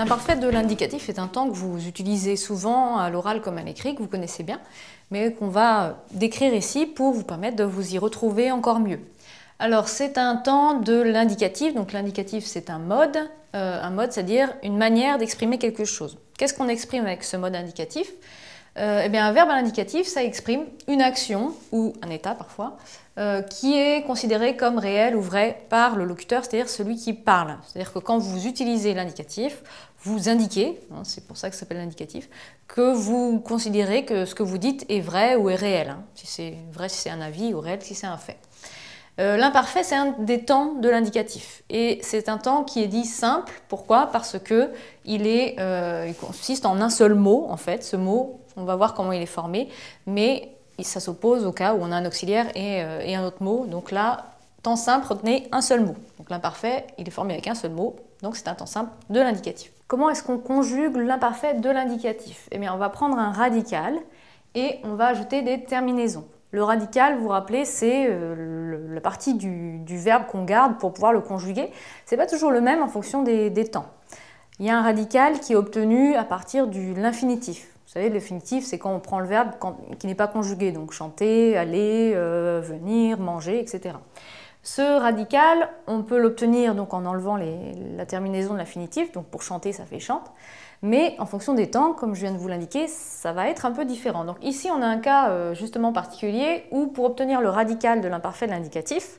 L'imparfait de l'indicatif est un temps que vous utilisez souvent à l'oral comme à l'écrit, que vous connaissez bien, mais qu'on va décrire ici pour vous permettre de vous y retrouver encore mieux. Alors c'est un temps de l'indicatif, donc l'indicatif c'est un mode, euh, un mode c'est-à-dire une manière d'exprimer quelque chose. Qu'est-ce qu'on exprime avec ce mode indicatif euh, eh bien, un verbe à l'indicatif, ça exprime une action ou un état parfois euh, qui est considéré comme réel ou vrai par le locuteur, c'est-à-dire celui qui parle. C'est-à-dire que quand vous utilisez l'indicatif, vous indiquez, hein, c'est pour ça que ça s'appelle l'indicatif, que vous considérez que ce que vous dites est vrai ou est réel. Hein. si c'est vrai, si c'est un avis, ou réel, si c'est un fait. Euh, l'imparfait, c'est un des temps de l'indicatif. Et c'est un temps qui est dit simple. Pourquoi Parce que il, est, euh, il consiste en un seul mot, en fait. Ce mot, on va voir comment il est formé, mais ça s'oppose au cas où on a un auxiliaire euh, et, un autre mot. Donc là, temps simple, retenez un seul mot. Donc l'imparfait, il est formé avec un seul mot, donc c'est un temps simple de l'indicatif. Comment est-ce qu'on conjugue l'imparfait de l'indicatif Eh bien, on va prendre un radical et on va ajouter des terminaisons. Le radical, vous vous rappelez, c'est euh, la partie du, verbe qu'on garde pour pouvoir le conjuguer. C'est pas toujours le même en fonction des temps. Il y a un radical qui est obtenu à partir de l'infinitif. Vous savez, le finitif, c'est quand on prend le verbe qui n'est pas conjugué, donc chanter, aller, euh, venir, manger, etc. Ce radical, on peut l'obtenir donc en enlevant la terminaison de l'infinitif, donc pour chanter, ça fait chante, mais en fonction des temps, comme je viens de vous l'indiquer, ça va être un peu différent. Donc ici, on a un cas euh, justement particulier où pour obtenir le radical de l'imparfait de l'indicatif,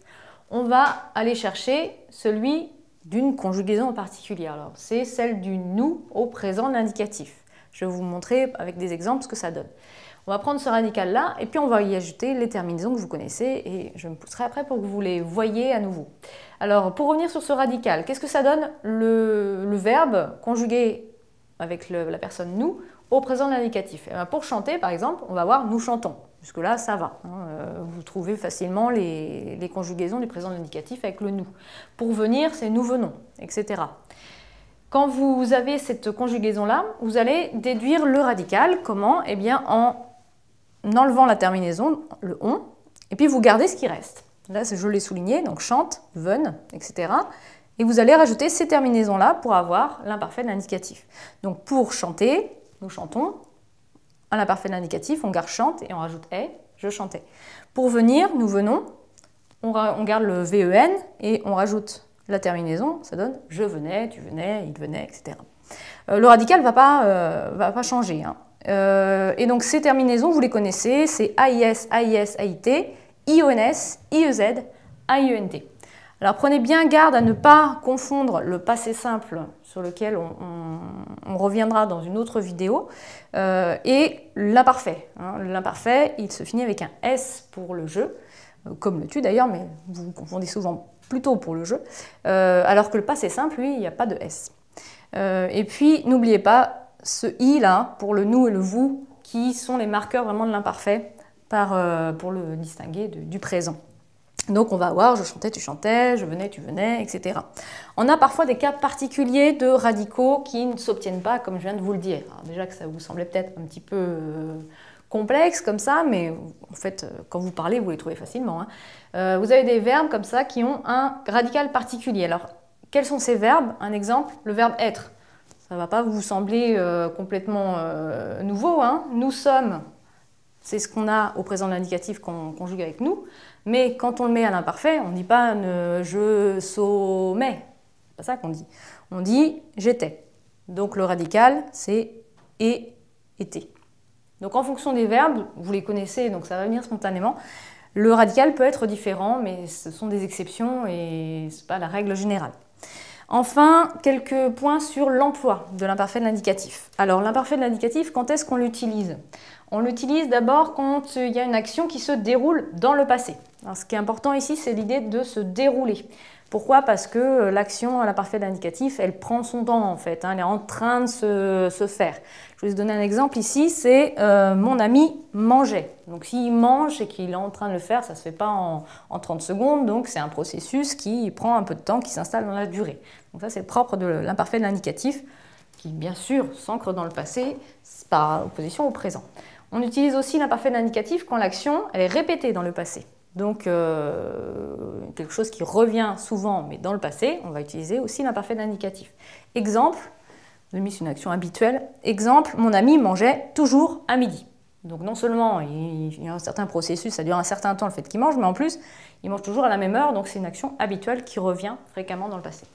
on va aller chercher celui d'une conjugaison en particulier. Alors, c'est celle du nous au présent de l'indicatif. Je vais vous montrer avec des exemples ce que ça donne. On va prendre ce radical-là et puis on va y ajouter les terminaisons que vous connaissez et je me pousserai après pour que vous les voyez à nouveau. Alors, pour revenir sur ce radical, qu'est-ce que ça donne le, verbe conjugué avec la personne « nous » au présent de l'indicatif eh ben, Pour chanter, par exemple, on va voir « nous chantons ». Jusque-là, ça va. Hein. Euh, vous trouvez facilement les, les conjugaisons du présent de l'indicatif avec le « nous ». Pour venir, c'est « nous venons », etc. Quand vous avez cette conjugaison-là, vous allez déduire le radical. Comment Eh bien en enlevant la terminaison, le on, et puis vous gardez ce qui reste. Là, je l'ai souligné, donc chante, ven, etc. Et vous allez rajouter ces terminaisons-là pour avoir l'imparfait de l'indicatif. Donc pour chanter, nous chantons, à l'imparfait de l'indicatif, on garde chante et on rajoute est, je chantais. Pour venir, nous venons, on, on garde le VEN et on rajoute la terminaison, ça donne je venais, tu venais, il venait, etc. Euh, le radical ne va, pas, euh, va pas changer. Hein. Euh, et donc ces terminaisons, vous les connaissez, c'est AIS, AIS, AIT, IONS, IEZ, IUNT. E Alors prenez bien garde à ne pas confondre le passé simple, sur lequel on, reviendra dans une autre vidéo, et l'imparfait. Hein. L'imparfait, il se finit avec un S pour le jeu, comme le tu d'ailleurs, mais vous vous confondez souvent plutôt pour le jeu, euh, alors que le passé simple, lui, il n'y a pas de S. Euh, et puis, n'oubliez pas ce I là, pour le nous et le vous, qui sont les marqueurs vraiment de l'imparfait, euh, pour le distinguer du présent. Donc on va avoir je chantais, tu chantais, je venais, tu venais, etc. On a parfois des cas particuliers de radicaux qui ne s'obtiennent pas, comme je viens de vous le dire. déjà que ça vous semblait peut-être un petit peu complexe comme ça, mais en fait, euh, quand vous parlez, vous les trouvez facilement. Hein. Euh, vous avez des verbes comme ça qui ont un radical particulier. Alors, quels sont ces verbes Un exemple, le verbe être. Ça ne va pas vous sembler euh, complètement nouveau. Hein. Nous sommes, c'est ce qu'on a au présent de l'indicatif qu'on conjugue avec nous. Mais quand on le met à l'imparfait, on ne dit pas je sommais. C'est pas ça qu'on dit. On dit j'étais. Donc le radical, c'est et était. Donc en fonction des verbes, vous les connaissez, donc ça va venir spontanément. Le radical peut être différent, mais ce sont des exceptions et ce n'est pas la règle générale. Enfin, quelques points sur l'emploi de l'imparfait de l'indicatif. Alors l'imparfait de l'indicatif, quand est-ce qu'on l'utilise On l'utilise d'abord quand il y a une action qui se déroule dans le passé. ce qui est important ici, c'est l'idée de se dérouler. Pourquoi Parce que euh, l'action à l'imparfait l'indicatif, elle prend son temps en fait, hein, elle est en train de se, faire. Je vais vous donner un exemple ici, c'est euh, mon ami mangeait. Donc s'il mange et qu'il est en train de le faire, ça ne se fait pas en, en 30 secondes, donc c'est un processus qui prend un peu de temps, qui s'installe dans la durée. Donc ça c'est propre de l'imparfait de l'indicatif, qui bien sûr s'ancre dans le passé par opposition au présent. On utilise aussi l'imparfait de l'indicatif quand l'action est répétée dans le passé. Donc, euh, quelque chose qui revient souvent, mais dans le passé, on va utiliser aussi l'imparfait l'indicatif. Exemple, de c'est une action habituelle. Exemple, mon ami mangeait toujours à midi. Donc, non seulement il y a un certain processus, ça dure un certain temps le fait qu'il mange, mais en plus, il mange toujours à la même heure, donc c'est une action habituelle qui revient fréquemment dans le passé.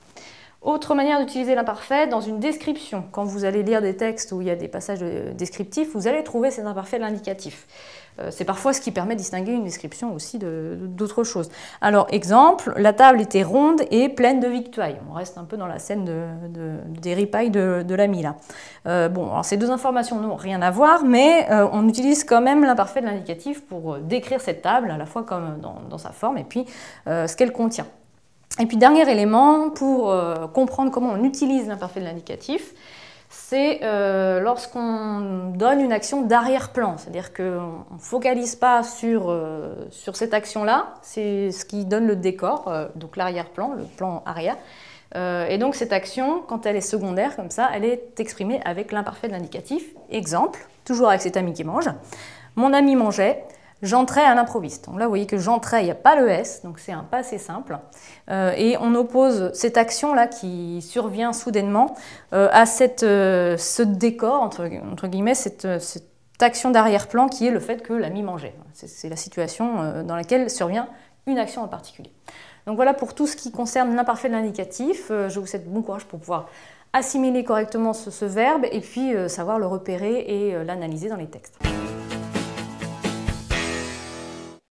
Autre manière d'utiliser l'imparfait, dans une description, quand vous allez lire des textes où il y a des passages euh, descriptifs, vous allez trouver cet imparfait l'indicatif. Euh, c'est parfois ce qui permet de distinguer une description aussi d'autres choses. Alors, exemple, la table était ronde et pleine de victuailles. On reste un peu dans la scène des ripailles de, de l'ami, là. Euh, bon, alors ces deux informations n'ont rien à voir, mais euh, on utilise quand même l'imparfait de l'indicatif pour décrire cette table, à la fois comme dans, sa forme et puis ce qu'elle contient. Et puis, dernier élément, pour comprendre comment on utilise l'imparfait de l'indicatif, c'est euh, lorsqu'on donne une action d'arrière-plan, c'est-à-dire qu'on ne focalise pas euh, sur, cette action-là, c'est ce qui donne le décor, euh, donc l'arrière-plan, le plan arrière. et donc cette action, quand elle est secondaire comme ça, elle est exprimée avec l'imparfait de l'indicatif. Exemple, toujours avec cet ami qui mange. Mon ami mangeait, J'entrais à l'improviste. Donc là, vous voyez que j'entrais, il n'y a pas le S, donc c'est un passé simple. Euh, et on oppose cette action-là qui survient soudainement euh, à euh, ce décor, entre, guillemets, cette, action d'arrière-plan qui est le fait que l'ami mangeait. C'est la situation dans laquelle survient une action en particulier. Donc voilà pour tout ce qui concerne l'imparfait de l'indicatif. Je vous souhaite bon courage pour pouvoir assimiler correctement ce verbe et puis savoir le repérer et l'analyser dans les textes.